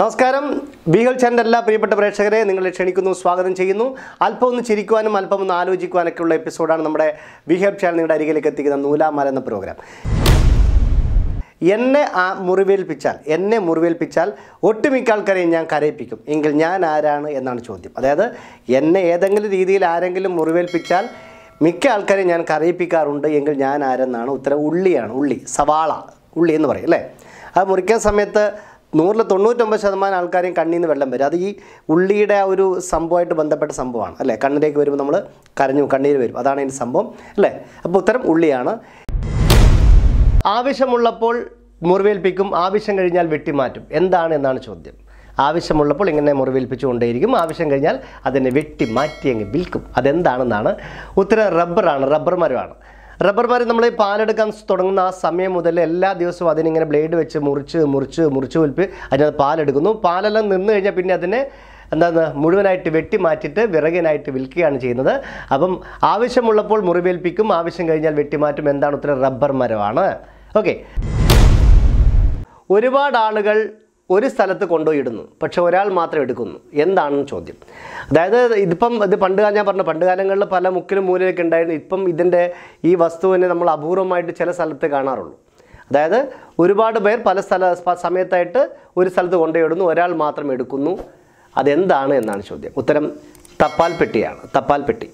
നമസ്കാരം B hell ചാനലിൻ്റെ എല്ലാ പ്രിയപ്പെട്ട പ്രേക്ഷകരെ നിങ്ങളെ ക്ഷണിക്കുന്നു സ്വാഗതം ചെയ്യുന്നു അല്പം ഒന്ന് ചിരിക്കുവാനും അല്പം ഒന്ന് ആലോചിക്കുവാനൊക്കെ ഉള്ള എപ്പിസോഡാണ് നമ്മുടെ ബീഹൽ ചാനൽ നിങ്ങളുടെ അരികിലേക്ക് എത്തിക്കുന്ന നൂലാമാല എന്ന പ്രോഗ്രാം എന്നെ ആ മുറിവേൽപ്പിച്ചാൽ എന്നെ മുറിവേൽപ്പിച്ചാൽ ഒട്ടുമിക്ക ആൾക്കാരെയും ഞാൻ കരയിപ്പിക്കും എങ്കിൽ ഞാൻ ആരാണ് എന്നാണ് ചോദ്യം അതായത് എന്നെ ഏതെങ്കിലും രീതിയിൽ ആരെങ്കിലും മുറിവേൽപ്പിച്ചാൽ മിക്ക ആൾക്കാരെയും ഞാൻ കരയിപ്പിക്കാറുണ്ട് എങ്കിൽ ഞാൻ ആരെന്നാണ് ഉത്തരം ഉള്ളിയാണ് ഉള്ളി സവാള ഉള്ളി എന്ന് പറയും അല്ലേ അത് മുറിക്കുന്ന സമയത്ത് നൂറിൽ തൊണ്ണൂറ്റൊമ്പത് ശതമാനം ആൾക്കാരെയും കണ്ണിൽ നിന്ന് വെള്ളം വരും അത് ഈ ഉള്ളിയുടെ ആ ഒരു സംഭവമായിട്ട് ബന്ധപ്പെട്ട സംഭവമാണ് അല്ലേ കണ്ണിലേക്ക് വരുമ്പോൾ നമ്മൾ കരഞ്ഞു കണ്ണീര് വരും അതാണ് അതിൻ്റെ സംഭവം അല്ലേ അപ്പോൾ ഉത്തരം ഉള്ളിയാണ് ആവശ്യമുള്ളപ്പോൾ മുറിവേൽപ്പിക്കും ആവശ്യം കഴിഞ്ഞാൽ വെട്ടിമാറ്റും എന്താണ് എന്നാണ് ചോദ്യം ആവശ്യമുള്ളപ്പോൾ ഇങ്ങനെ കൊണ്ടേയിരിക്കും ആവശ്യം കഴിഞ്ഞാൽ അതിനെ വെട്ടി അങ്ങ് വിൽക്കും അതെന്താണെന്നാണ് ഉത്തരം റബ്ബറാണ് റബ്ബർ മരമാണ് റബ്ബർ മരം നമ്മൾ പാലെടുക്കാൻ തുടങ്ങുന്ന ആ സമയം മുതൽ എല്ലാ ദിവസവും അതിനിങ്ങനെ ബ്ലേഡ് വെച്ച് മുറിച്ച് മുറിച്ച് മുറിച്ച് ഉൽപ്പി അതിനകത്ത് പാലെടുക്കുന്നു പാലെല്ലാം നിന്ന് കഴിഞ്ഞാൽ പിന്നെ അതിനെ എന്താണ് മുഴുവനായിട്ട് വെട്ടി മാറ്റിയിട്ട് വിറകിനായിട്ട് വിൽക്കുകയാണ് ചെയ്യുന്നത് അപ്പം ആവശ്യമുള്ളപ്പോൾ മുറിവേൽപ്പിക്കും ആവശ്യം കഴിഞ്ഞാൽ വെട്ടിമാറ്റും എന്താണ് ഉത്തരം റബ്ബർ മരമാണ് ഓക്കെ ഒരുപാട് ആളുകൾ ഒരു സ്ഥലത്ത് കൊണ്ടുപോയി ഇടുന്നു പക്ഷെ ഒരാൾ മാത്രം എടുക്കുന്നു എന്താണെന്ന് ചോദ്യം അതായത് ഇതിപ്പം ഇത് പണ്ട് ഞാൻ പറഞ്ഞു പണ്ട് കാലങ്ങളിൽ പല മുക്കിലും മൂലയിലൊക്കെ ഉണ്ടായിരുന്നു ഇപ്പം ഇതിൻ്റെ ഈ വസ്തുവിനെ നമ്മൾ അപൂർവമായിട്ട് ചില സ്ഥലത്ത് കാണാറുള്ളൂ അതായത് ഒരുപാട് പേർ പല സ്ഥല സമയത്തായിട്ട് ഒരു സ്ഥലത്ത് കൊണ്ടുപോയിടുന്നു ഒരാൾ മാത്രം എടുക്കുന്നു അതെന്താണ് എന്നാണ് ചോദ്യം ഉത്തരം തപ്പാൽ പെട്ടിയാണ് തപ്പാൽ പെട്ടി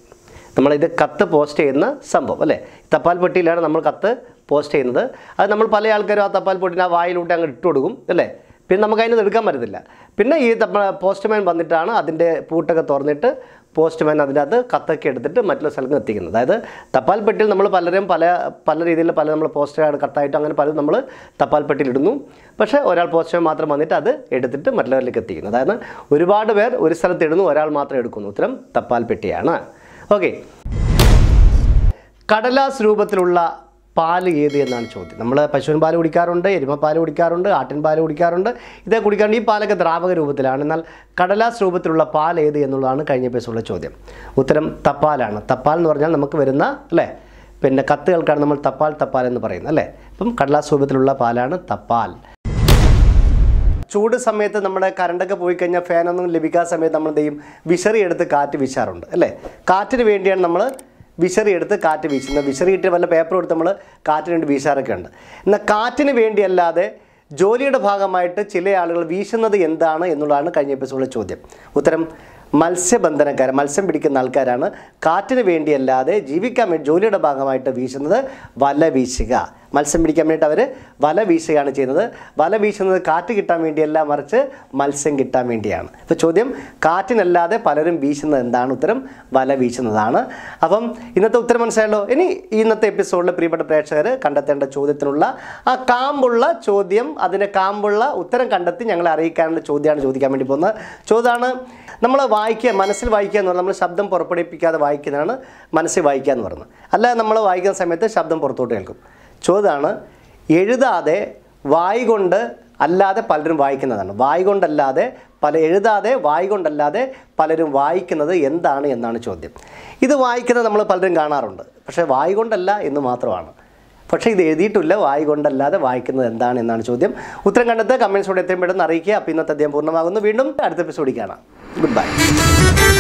നമ്മളിത് കത്ത് പോസ്റ്റ് ചെയ്യുന്ന സംഭവം അല്ലേ തപ്പാൽ പെട്ടിയിലാണ് നമ്മൾ കത്ത് പോസ്റ്റ് ചെയ്യുന്നത് അത് നമ്മൾ പല ആൾക്കാരും ആ തപ്പാൽ പെട്ടിന് ആ വായിലൂട്ടി അങ്ങ് ഇട്ട് കൊടുക്കും അല്ലേ പിന്നെ നമുക്ക് അതിന് എടുക്കാൻ പറ്റത്തില്ല പിന്നെ ഈ പോസ്റ്റ്മാൻ വന്നിട്ടാണ് അതിൻ്റെ പൂട്ടൊക്കെ തുറന്നിട്ട് പോസ്റ്റ്മാൻ അതിൻ്റെ അത് കത്തൊക്കെ എടുത്തിട്ട് മറ്റുള്ള സ്ഥലത്ത് എത്തിക്കുന്നത് അതായത് തപ്പാൽ പെട്ടിയിൽ നമ്മൾ പലരും പല പല രീതിയിൽ പല നമ്മൾ പോസ്റ്റ് കാർഡ് കത്തായിട്ട് അങ്ങനെ പലരും നമ്മൾ തപ്പാൽ പെട്ടിയിൽ ഇടുന്നു പക്ഷേ ഒരാൾ പോസ്റ്റ്മാൻ മാത്രം വന്നിട്ട് അത് എടുത്തിട്ട് മറ്റുള്ളവരിലേക്ക് എത്തിക്കുന്നു അതായത് ഒരുപാട് പേർ ഒരു സ്ഥലത്ത് ഇടുന്നു ഒരാൾ മാത്രം എടുക്കുന്നു ഉത്തരം തപ്പാൽ പെട്ടിയാണ് ഓക്കെ കടലാസ് രൂപത്തിലുള്ള പാല് ഏത് എന്നാണ് ചോദ്യം നമ്മൾ പശുവിൻ പാൽ കുടിക്കാറുണ്ട് എരുമപ്പാൽ കുടിക്കാറുണ്ട് ആട്ടിൻ പാൽ കുടിക്കാറുണ്ട് ഇതേ കുടിക്കാറുണ്ട് ഈ പാലൊക്കെ ദ്രാവക രൂപത്തിലാണ് എന്നാൽ കടലാസ് രൂപത്തിലുള്ള പാൽ ഏത് എന്നുള്ളതാണ് കഴിഞ്ഞ പേസുള്ള ചോദ്യം ഉത്തരം തപ്പാലാണ് തപ്പാൽ എന്ന് പറഞ്ഞാൽ നമുക്ക് വരുന്ന അല്ലേ പിന്നെ കത്തുകൾക്കാണ് നമ്മൾ തപ്പാൽ തപ്പാൽ എന്ന് പറയുന്നത് അല്ലേ അപ്പം കടലാസ് രൂപത്തിലുള്ള പാലാണ് തപ്പാൽ ചൂട് സമയത്ത് നമ്മുടെ കറണ്ടൊക്കെ പോയി കഴിഞ്ഞാൽ ഫാനൊന്നും ലഭിക്കാത്ത സമയത്ത് നമ്മൾ എന്ത് ചെയ്യും കാറ്റ് വീശാറുണ്ട് അല്ലേ കാറ്റിന് വേണ്ടിയാണ് നമ്മൾ വിശറിയെടുത്ത് കാറ്റ് വീശുന്നത് വിശറിയിട്ട് വല്ല പേപ്പർ കൊടുത്ത് നമ്മൾ കാറ്റിന് വേണ്ടി വീശാറൊക്കെ ഉണ്ട് എന്നാൽ കാറ്റിന് വേണ്ടിയല്ലാതെ ജോലിയുടെ ഭാഗമായിട്ട് ചില ആളുകൾ വീശുന്നത് എന്താണ് എന്നുള്ളതാണ് കഴിഞ്ഞ എപ്പിസോഡിലെ ചോദ്യം ഉത്തരം മത്സ്യബന്ധനക്കാർ മത്സ്യം പിടിക്കുന്ന ആൾക്കാരാണ് കാറ്റിന് വേണ്ടിയല്ലാതെ ജീവിക്കാൻ വേണ്ടി ജോലിയുടെ ഭാഗമായിട്ട് വീശുന്നത് വല വീശുക മത്സ്യം പിടിക്കാൻ വേണ്ടിയിട്ട് അവർ വല വീശുകയാണ് ചെയ്യുന്നത് വല വീശുന്നത് കാറ്റ് കിട്ടാൻ വേണ്ടിയല്ല മറിച്ച് മത്സ്യം കിട്ടാൻ വേണ്ടിയാണ് ഇപ്പോൾ ചോദ്യം കാറ്റിനല്ലാതെ പലരും വീശുന്നത് എന്താണ് ഉത്തരം വല വീശുന്നതാണ് അപ്പം ഇന്നത്തെ ഉത്തരം മനസ്സിലായല്ലോ ഇനി ഇന്നത്തെ എപ്പിസോഡിൽ പ്രിയപ്പെട്ട പ്രേക്ഷകർ കണ്ടെത്തേണ്ട ചോദ്യത്തിനുള്ള ആ കാമ്പുള്ള ചോദ്യം അതിന് കാമ്പുള്ള ഉത്തരം കണ്ടെത്തി ഞങ്ങളെ അറിയിക്കാനുള്ള ചോദ്യമാണ് ചോദിക്കാൻ വേണ്ടി പോകുന്നത് ചോദ്യമാണ് നമ്മൾ വായിക്കുക മനസ്സിൽ വായിക്കുക എന്ന് പറഞ്ഞാൽ നമ്മൾ ശബ്ദം പുറപ്പെടുപ്പിക്കാതെ വായിക്കുന്നതാണ് മനസ്സിൽ വായിക്കുക എന്ന് പറയുന്നത് അല്ല നമ്മൾ വായിക്കുന്ന സമയത്ത് ശബ്ദം പുറത്തോട്ട് കേൾക്കും ചോദ്യമാണ് എഴുതാതെ വായി കൊണ്ട് അല്ലാതെ പലരും വായിക്കുന്നതാണ് വായി കൊണ്ടല്ലാതെ പല എഴുതാതെ വായി കൊണ്ടല്ലാതെ പലരും വായിക്കുന്നത് എന്താണ് എന്നാണ് ചോദ്യം ഇത് വായിക്കുന്നത് നമ്മൾ പലരും കാണാറുണ്ട് പക്ഷേ വായി കൊണ്ടല്ല എന്ന് മാത്രമാണ് പക്ഷേ ഇത് എഴുതിയിട്ടില്ല വായി കൊണ്ടല്ലാതെ വായിക്കുന്നത് എന്താണ് എന്നാണ് ചോദ്യം ഉത്തരം കണ്ടെത്തുക കമൻസിലൂടെ എത്രയും പെട്ടെന്ന് അറിയിക്കുക അപ്പോൾ ഇന്നത്തെ അദ്ദേഹം പൂർണ്ണമാകുന്നു വീണ്ടും അടുത്ത എപ്പിസോഡിൽ കാണാം ഗുഡ് ബൈ